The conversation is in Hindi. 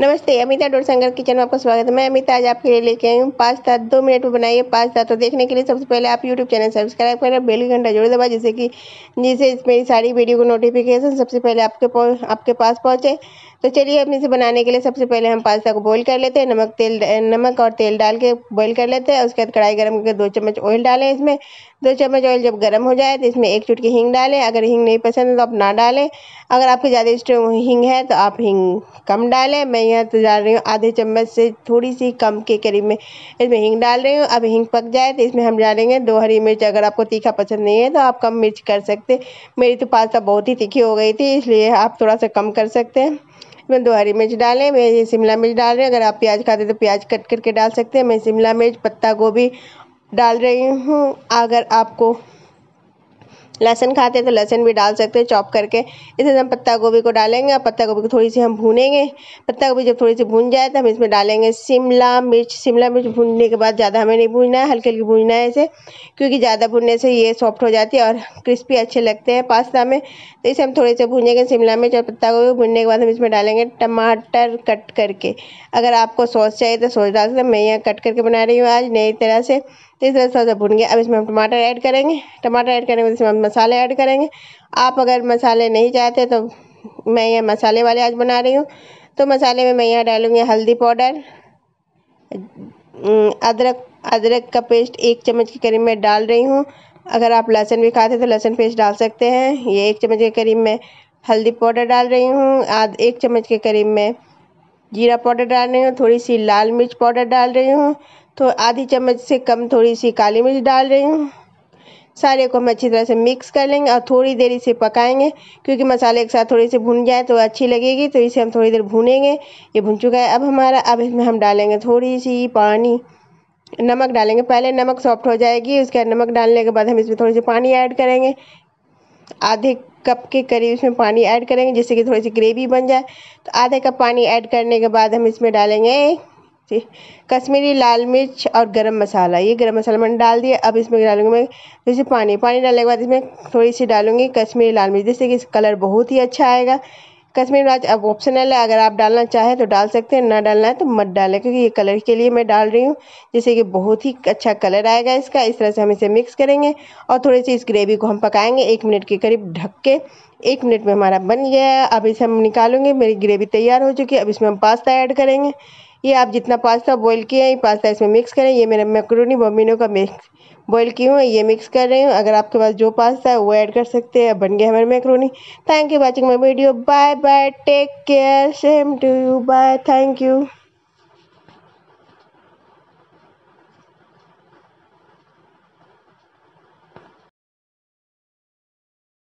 नमस्ते अमिता डोरसंगर किचन में आपका स्वागत है मैं अमिता आज आपके लिए लेके आई हूँ पास्ता दो मिनट में बनाइए पास्ता तो देखने के लिए सबसे पहले आप यूट्यूब चैनल सब्सक्राइब करें बेल घंटा जोड़ दबा जिससे कि जिससे मेरी सारी वीडियो को नोटिफिकेशन सबसे पहले आपके आपके पास पहुँचे तो चलिए अपने से बनाने के लिए सबसे पहले हम पास्ता को बॉईल कर लेते हैं नमक तेल नमक और तेल डाल के बॉईल कर लेते हैं उसके बाद कढ़ाई गर्म करके दो चम्मच ऑयल डालें इसमें दो चम्मच ऑयल जब गर्म हो जाए तो इसमें एक चुटकी हींग डालें अगर हींग नहीं पसंद है तो आप ना डालें अगर आपके ज़्यादा हिंग है तो आप हींग कम डालें मैं यहाँ तो डाल रही हूँ आधे चम्मच से थोड़ी सी कम के करीब में इसमें हींग डाल रही हूँ अब हींग पक जाए तो इसमें हम डालेंगे दो हरी मिर्च अगर आपको तीखा पसंद नहीं है तो आप कम मिर्च कर सकते मेरी तो पास्ता बहुत ही तीखी हो गई थी इसलिए आप थोड़ा सा कम कर सकते हैं इसमें दो हरी मिर्च डालें मैं ये शिमला मिर्च डाल रही हूँ अगर आप प्याज खाते तो प्याज कट करके डाल सकते हैं मैं शिमला मिर्च पत्ता गोभी डाल रही हूँ अगर आपको लहसन खाते हैं तो लहसन भी डाल सकते हैं चॉप करके इसे हम पत्ता गोभी को डालेंगे और पत्ता गोभी को थोड़ी सी हम भूनेंगे पत्ता गोभी जब थोड़ी सी भून जाए तो हम इसमें डालेंगे शिमला मिर्च शिमला मिर्च भूनने के बाद ज़्यादा हमें नहीं भूनना है हल्के हल्के भूनना है इसे क्योंकि ज़्यादा भूनने से ये सॉफ्ट हो जाती है और क्रिस्पी अच्छे लगते हैं पास्ता में तो इसे हम थोड़े से भूनेंगे शिमला मिर्च और पत्ता गोभी भूनने के बाद हम इसमें डालेंगे टमाटर कट करके अगर आपको सॉस चाहिए तो सॉस डाल सकते मैं यहाँ कट करके बना रही हूँ आज नई तरह से तो इस तरह से थोड़ा सा भून गया अब इसमें हम टमाटर ऐड करेंगे टमाटर ऐड करने के बाद इसमें हम मसाले ऐड करेंगे आप अगर मसाले नहीं चाहते तो मैं ये मसाले वाले आज बना रही हूँ तो मसाले में मैं यहाँ डालूँगी हल्दी पाउडर अदरक अदरक का पेस्ट एक चम्मच के करीब मैं डाल रही हूँ अगर आप लहसुन भी खाते तो लहसुन पेस्ट डाल सकते हैं ये एक चम्मच के करीब मैं हल्दी पाउडर डाल रही हूँ आध एक चम्मच के करीब मैं जीरा पाउडर डाल रही हूँ थोड़ी सी लाल मिर्च पाउडर डाल रही हूँ तो आधी चम्मच से कम थोड़ी सी काली मिर्च डाल रही हूँ सारे को हम अच्छी तरह से मिक्स कर लेंगे और थोड़ी देर इसे पकाएंगे क्योंकि मसाले एक साथ थोड़ी सी भुन जाए तो अच्छी लगेगी तो इसे हम थोड़ी देर भूनेंगे ये भुन चुका है अब हमारा अब इसमें हम डालेंगे थोड़ी सी पानी नमक डालेंगे पहले नमक सॉफ्ट हो जाएगी उसके बाद नमक डालने के बाद हम इसमें थोड़ी सी पानी ऐड करेंगे आधे कप के करीब इसमें पानी ऐड करेंगे जिससे कि थोड़ी सी ग्रेवी बन जाए तो आधे कप पानी ऐड करने के बाद हम इसमें डालेंगे जी कश्मीरी लाल मिर्च और गरम मसाला ये गरम मसाला मैंने डाल दिया अब इसमें डालूंगी मैं जैसे पानी पानी डालने के बाद इसमें थोड़ी सी डालूंगी कश्मीरी लाल मिर्च जिससे कि कलर बहुत ही अच्छा आएगा कश्मीरी मिर्च अब ऑप्शनल है अगर आप डालना चाहें तो डाल सकते हैं ना डालना है तो मत डालें क्योंकि ये कलर के लिए मैं डाल रही हूँ जिससे कि बहुत ही अच्छा कलर आएगा इसका इस तरह से हम इसे मिक्स करेंगे और थोड़ी सी इस ग्रेवी को हम पकाएंगे एक मिनट के करीब ढक के एक मिनट में हमारा बन गया है अब इसे हम निकालूंगे मेरी ग्रेवी तैयार हो चुकी है अब इसमें हम पास्ता ऐड करेंगे ये आप जितना पास्ता बॉईल किए हैं पास्ता इसमें मिक्स करें ये मेरा मैक्रोनी बोमिनो का मिक्स बॉईल की हूँ ये मिक्स कर रही हूँ अगर आपके पास जो पास्ता है वो ऐड कर सकते हैं बन गया हमारे macaroni thank you watching my video bye bye take care same to you bye thank you